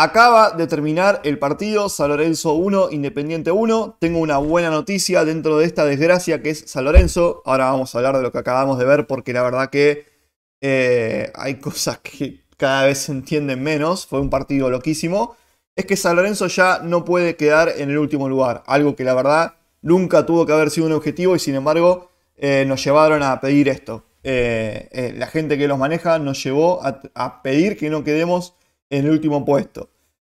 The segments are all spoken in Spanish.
Acaba de terminar el partido, San Lorenzo 1, Independiente 1. Tengo una buena noticia dentro de esta desgracia que es San Lorenzo. Ahora vamos a hablar de lo que acabamos de ver porque la verdad que eh, hay cosas que cada vez se entienden menos. Fue un partido loquísimo. Es que San Lorenzo ya no puede quedar en el último lugar. Algo que la verdad nunca tuvo que haber sido un objetivo y sin embargo eh, nos llevaron a pedir esto. Eh, la gente que los maneja nos llevó a, a pedir que no quedemos en el último puesto.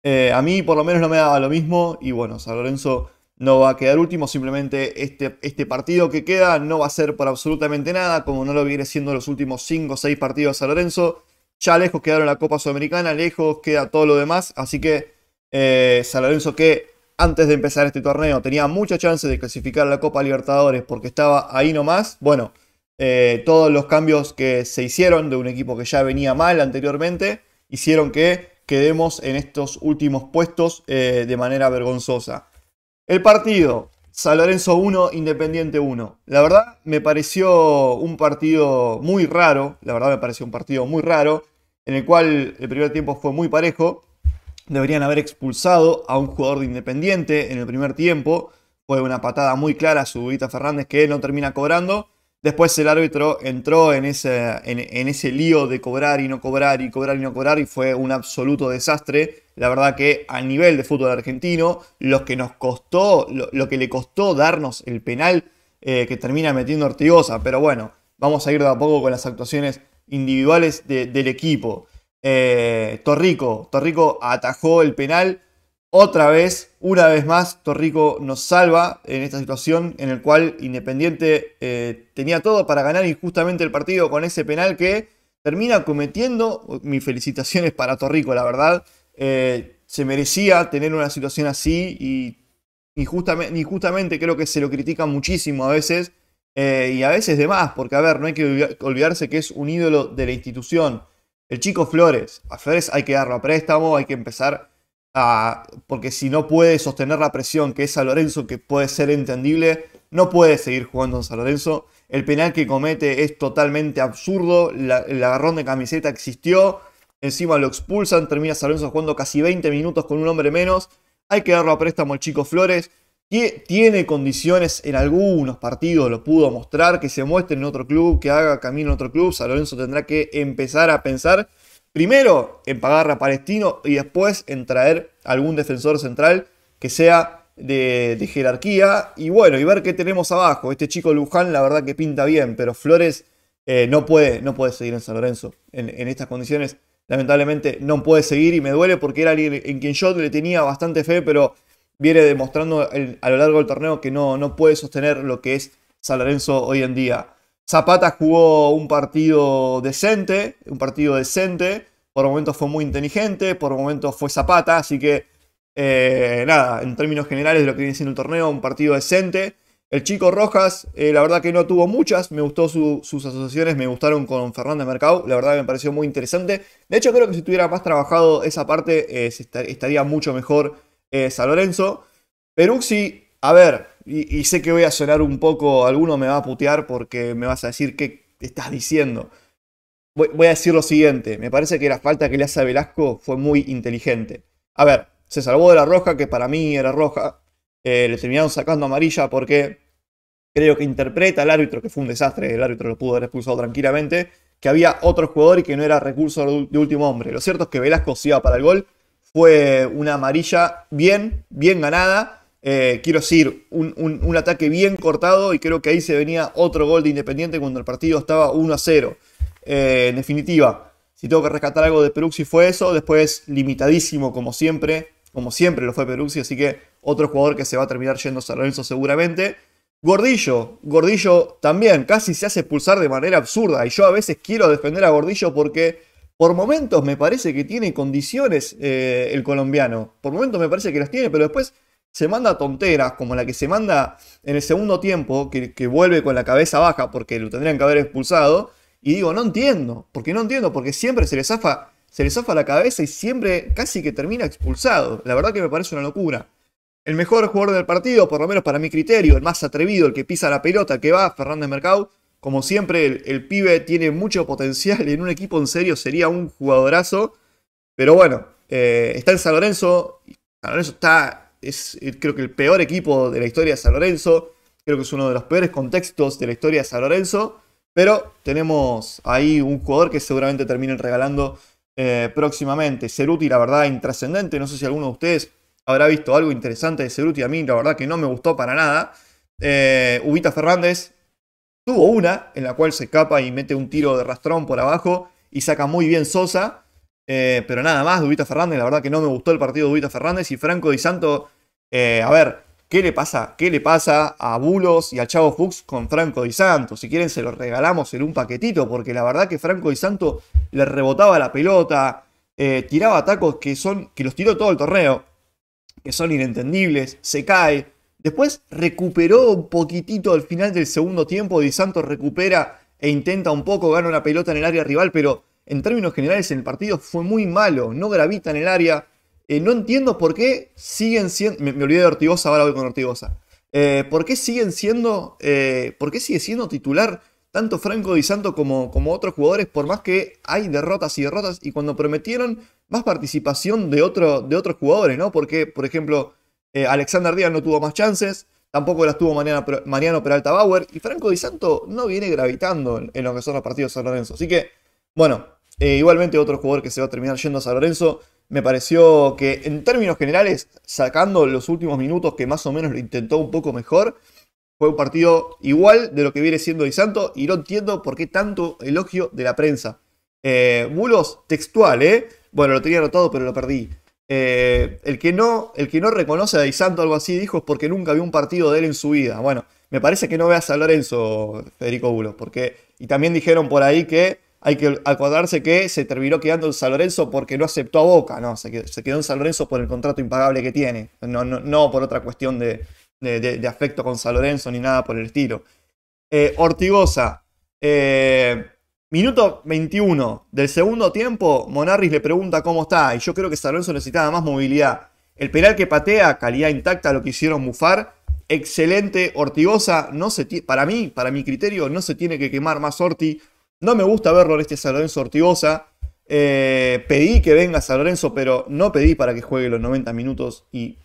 Eh, a mí por lo menos no me daba lo mismo y bueno, San Lorenzo no va a quedar último, simplemente este, este partido que queda no va a ser por absolutamente nada, como no lo viene siendo los últimos 5 o 6 partidos de San Lorenzo. Ya lejos quedaron la Copa Sudamericana, lejos queda todo lo demás, así que eh, San Lorenzo que antes de empezar este torneo tenía mucha chance de clasificar a la Copa Libertadores porque estaba ahí nomás, bueno, eh, todos los cambios que se hicieron de un equipo que ya venía mal anteriormente hicieron que quedemos en estos últimos puestos eh, de manera vergonzosa. El partido, San Lorenzo 1, Independiente 1. La verdad me pareció un partido muy raro, la verdad me pareció un partido muy raro, en el cual el primer tiempo fue muy parejo. Deberían haber expulsado a un jugador de Independiente en el primer tiempo. Fue una patada muy clara a Zubita Fernández que él no termina cobrando. Después el árbitro entró en ese, en, ese lío de cobrar y no cobrar y cobrar y no cobrar y fue un absoluto desastre. La verdad que a nivel de fútbol argentino, lo que nos costó, lo, que le costó darnos el penal eh, que termina metiendo Ortigosa, pero bueno, vamos a ir de a poco con las actuaciones individuales del equipo. Eh, Torrico, Torrico atajó el penal otra vez, una vez más, Torrico nos salva en esta situación en el cual Independiente eh, tenía todo para ganar injustamente el partido con ese penal que termina cometiendo. Mis felicitaciones para Torrico, la verdad. Eh, se merecía tener una situación así y injustamente, creo que se lo critica muchísimo a veces eh, y a veces de más, porque a ver, no hay que olvidarse que es un ídolo de la institución. El chico Flores, a Flores hay que darlo a préstamo, hay que empezar porque si no puede sostener la presión que es a Lorenzo, que puede ser entendible, no puede seguir jugando en San Lorenzo. El penal que comete es totalmente absurdo, el agarrón de camiseta existió, encima lo expulsan, termina San Lorenzo jugando casi 20 minutos con un hombre menos, hay que darlo a préstamo al chico Flores, que tiene condiciones en algunos partidos, lo pudo mostrar, que se muestre en otro club, que haga camino en otro club, San Lorenzo tendrá que empezar a pensar primero en pagar a Palestino y después en traer algún defensor central que sea de, jerarquía. Y bueno, y ver qué tenemos abajo. Este chico Luján, la verdad que pinta bien, pero Flores eh, no, puede, no puede seguir en San Lorenzo. En, estas condiciones, lamentablemente, no puede seguir y me duele porque era alguien en quien yo le tenía bastante fe, pero viene demostrando a lo largo del torneo que no, no puede sostener lo que es San Lorenzo hoy en día. Zapata jugó un partido decente, un partido decente, por momentos fue muy inteligente, por momentos fue Zapata, así que eh, nada, en términos generales de lo que viene siendo el torneo, un partido decente. El chico Rojas, eh, la verdad que no tuvo muchas, me gustó sus asociaciones, me gustaron con Fernández Mercado, la verdad que me pareció muy interesante. De hecho creo que si tuviera más trabajado esa parte eh, estaría mucho mejor San Lorenzo. Peruxi a ver, y, sé que voy a sonar un poco, alguno me va a putear porque me vas a decir qué estás diciendo. Voy, a decir lo siguiente, me parece que la falta que le hace a Velasco fue muy inteligente. A ver, se salvó de la roja, que para mí era roja, eh, le terminaron sacando amarilla porque creo que interpreta al árbitro, que fue un desastre, el árbitro lo pudo haber expulsado tranquilamente, que había otro jugador y que no era recurso de último hombre. Lo cierto es que Velasco se iba para el gol, fue una amarilla bien, bien ganada eh, quiero decir, un, ataque bien cortado y creo que ahí se venía otro gol de Independiente cuando el partido estaba 1 a 0. Eh, en definitiva, si tengo que rescatar algo de Peruzzi fue eso, después limitadísimo como siempre, como siempre lo fue Peruzzi, así que otro jugador que se va a terminar yendo a San Lorenzo seguramente. Gordillo, Gordillo también casi se hace expulsar de manera absurda y yo a veces quiero defender a Gordillo porque por momentos me parece que tiene condiciones eh, el colombiano, por momentos me parece que las tiene, pero después se manda tonteras, como la que se manda en el segundo tiempo, que, vuelve con la cabeza baja porque lo tendrían que haber expulsado. Y digo, no entiendo, porque no entiendo, porque siempre se le zafa, se le zafa la cabeza y siempre casi que termina expulsado. La verdad que me parece una locura. El mejor jugador del partido, por lo menos para mi criterio, el más atrevido, el que pisa la pelota, que va, Fernández Mercado. Como siempre, el, pibe tiene mucho potencial. y En un equipo en serio sería un jugadorazo. Pero bueno, eh, está en San Lorenzo. San Lorenzo está es eh, creo que el peor equipo de la historia de San Lorenzo. Creo que es uno de los peores contextos de la historia de San Lorenzo. Pero tenemos ahí un jugador que seguramente terminen regalando eh, próximamente. Ceruti, la verdad, intrascendente. No sé si alguno de ustedes habrá visto algo interesante de Ceruti. A mí, la verdad, que no me gustó para nada. Eh, Ubita Fernández tuvo una en la cual se escapa y mete un tiro de rastrón por abajo y saca muy bien Sosa. Eh, pero nada más, Dubita Fernández, la verdad que no me gustó el partido de Dubita Fernández y Franco Di Santo, eh, a ver, ¿qué le pasa? ¿Qué le pasa a Bulos y a Chavo Fuchs con Franco Di Santo? Si quieren se lo regalamos en un paquetito, porque la verdad que Franco Di Santo le rebotaba la pelota, eh, tiraba atacos que son, que los tiró todo el torneo, que son inentendibles, se cae. Después recuperó un poquitito al final del segundo tiempo, Di Santo recupera e intenta un poco, gana una pelota en el área rival, pero en términos generales en el partido fue muy malo, no gravita en el área. Eh, no entiendo por qué siguen siendo. Me, olvidé de Ortigosa, ahora voy con Ortigosa. Eh, ¿Por qué siguen siendo. Eh, ¿Por qué sigue siendo titular tanto Franco Di Santo como, otros jugadores? Por más que hay derrotas y derrotas. Y cuando prometieron más participación de, otros jugadores, ¿no? Porque, por ejemplo, Alexander Díaz no tuvo más chances. Tampoco las tuvo Mariano, Peralta Bauer. Y Franco Di Santo no viene gravitando en, en lo que son los partidos de San Lorenzo. Así que, bueno, eh, igualmente otro jugador que se va a terminar yendo a San Lorenzo. Me pareció que en términos generales, sacando los últimos minutos que más o menos lo intentó un poco mejor, fue un partido igual de lo que viene siendo Di Santo y no entiendo por qué tanto elogio de la prensa. bulos eh, textual, ¿eh? Bueno, lo tenía anotado pero lo perdí. Eh, el, que no, el que no reconoce a Di Santo algo así dijo es porque nunca vio un partido de él en su vida. Bueno, me parece que no veas a Lorenzo, Federico Bulos, porque... Y también dijeron por ahí que hay que acordarse que se terminó quedando el San Lorenzo porque no aceptó a Boca, no, se quedó, se en San Lorenzo por el contrato impagable que tiene, no, no, por otra cuestión de, afecto con San Lorenzo ni nada por el estilo. Eh, Ortigosa, eh, minuto 21 del segundo tiempo, Monarris le pregunta cómo está y yo creo que San Lorenzo necesitaba más movilidad. El penal que patea, calidad intacta, lo que hicieron bufar. Excelente Ortigosa, no se para mí, para mi criterio, no se tiene que quemar más Orti no me gusta verlo en este San Lorenzo eh, pedí que venga San Lorenzo, pero no pedí para que juegue los 90 minutos. Y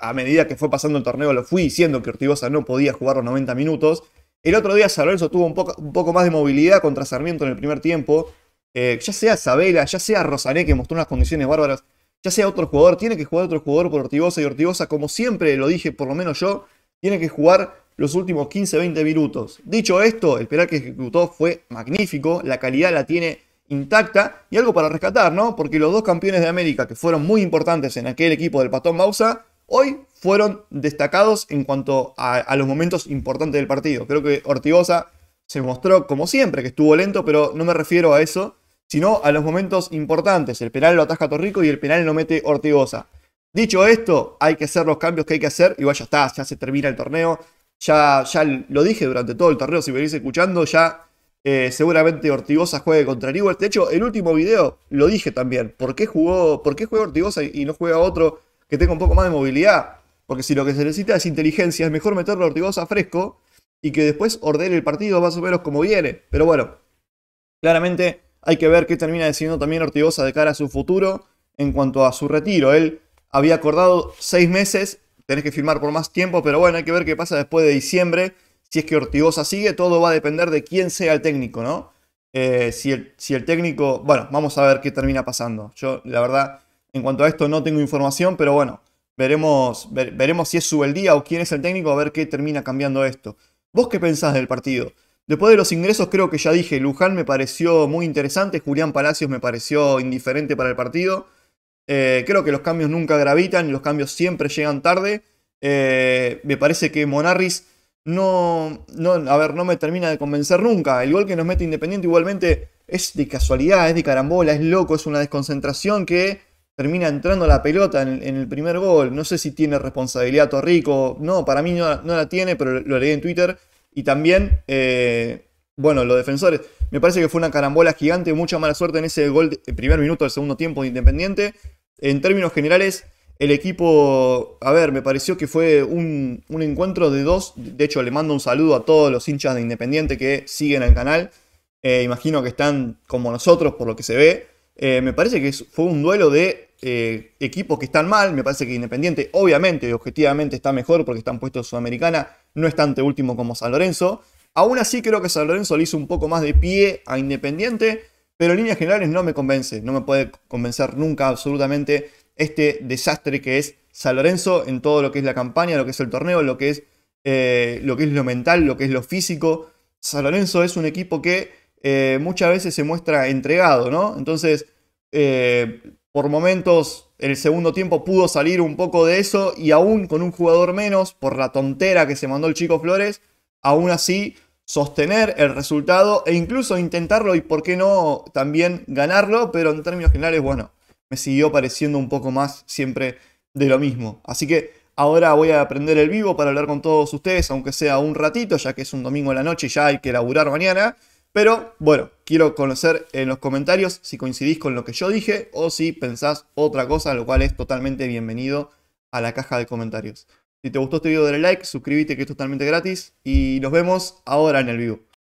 a medida que fue pasando el torneo, lo fui diciendo que Ortigosa no podía jugar los 90 minutos. El otro día San Lorenzo tuvo un poco, más de movilidad contra Sarmiento en el primer tiempo. Eh, ya sea Sabela, ya sea Rosané, que mostró unas condiciones bárbaras, ya sea otro jugador, tiene que jugar otro jugador por Ortigosa. Y Ortigosa, como siempre lo dije, por lo menos yo, tiene que jugar los últimos 15-20 minutos. Dicho esto, el penal que ejecutó fue magnífico, la calidad la tiene intacta y algo para rescatar, ¿no? Porque los dos campeones de América que fueron muy importantes en aquel equipo del Patón Bausa, hoy fueron destacados en cuanto a, los momentos importantes del partido. Creo que Ortigosa se mostró como siempre, que estuvo lento, pero no me refiero a eso, sino a los momentos importantes. El penal lo ataja Torrico y el penal lo mete Ortigosa. Dicho esto, hay que hacer los cambios que hay que hacer y vaya, está, ya se termina el torneo, ya, ya lo dije durante todo el torneo, si me venís escuchando, ya eh, seguramente Ortigosa juegue contra Newell. De hecho, el último video lo dije también. ¿Por qué, jugó, por qué juega Ortigosa y, no juega otro que tenga un poco más de movilidad? Porque si lo que se necesita es inteligencia, es mejor meterlo a Ortigosa fresco y que después ordene el partido más o menos como viene. Pero bueno, claramente hay que ver qué termina diciendo también Ortigosa de cara a su futuro en cuanto a su retiro. Él había acordado seis meses tenés que firmar por más tiempo, pero bueno, hay que ver qué pasa después de diciembre. Si es que Ortigosa sigue, todo va a depender de quién sea el técnico, ¿no? Eh, si, el, si el técnico, bueno, vamos a ver qué termina pasando. Yo, la verdad, en cuanto a esto no tengo información, pero bueno, veremos, veremos si es día o quién es el técnico, a ver qué termina cambiando esto. ¿Vos qué pensás del partido? Después de los ingresos, creo que ya dije, Luján me pareció muy interesante, Julián Palacios me pareció indiferente para el partido. Eh, creo que los cambios nunca gravitan, los cambios siempre llegan tarde. Eh, me parece que Monarris no, no, a ver, no me termina de convencer nunca. El gol que nos mete Independiente igualmente es de casualidad, es de carambola, es loco, es una desconcentración que termina entrando la pelota en, el primer gol. No sé si tiene responsabilidad Torrico, no, para mí no, no la tiene, pero lo leí en Twitter. Y también, eh, bueno, los defensores. Me parece que fue una carambola gigante, mucha mala suerte en ese gol, el primer minuto del segundo tiempo de Independiente en términos generales, el equipo, a ver, me pareció que fue un, encuentro de dos. De hecho, le mando un saludo a todos los hinchas de Independiente que siguen al canal. Eh, imagino que están como nosotros por lo que se ve. Eh, me parece que fue un duelo de eh, equipos que están mal. Me parece que Independiente, obviamente y objetivamente, está mejor porque están puestos Sudamericana. No es tanto último como San Lorenzo. Aún así, creo que San Lorenzo le hizo un poco más de pie a Independiente pero en líneas generales no me convence, no me puede convencer nunca absolutamente este desastre que es San Lorenzo en todo lo que es la campaña, lo que es el torneo, lo que es, eh, lo, mental, lo que es lo físico. San Lorenzo es un equipo que eh, muchas veces se muestra entregado, ¿no? Entonces, eh, por momentos, el segundo tiempo pudo salir un poco de eso y aún con un jugador menos, por la tontera que se mandó el chico Flores, aún así sostener el resultado e incluso intentarlo y por qué no también ganarlo, pero en términos generales, bueno, me siguió pareciendo un poco más siempre de lo mismo. Así que ahora voy a aprender el vivo para hablar con todos ustedes, aunque sea un ratito, ya que es un domingo en la noche y ya hay que laburar mañana. Pero bueno, quiero conocer en los comentarios si coincidís con lo que yo dije o si pensás otra cosa, lo cual es totalmente bienvenido a la caja de comentarios. Si te gustó este video, dale like, suscríbete que es totalmente gratis y nos vemos ahora en el vivo.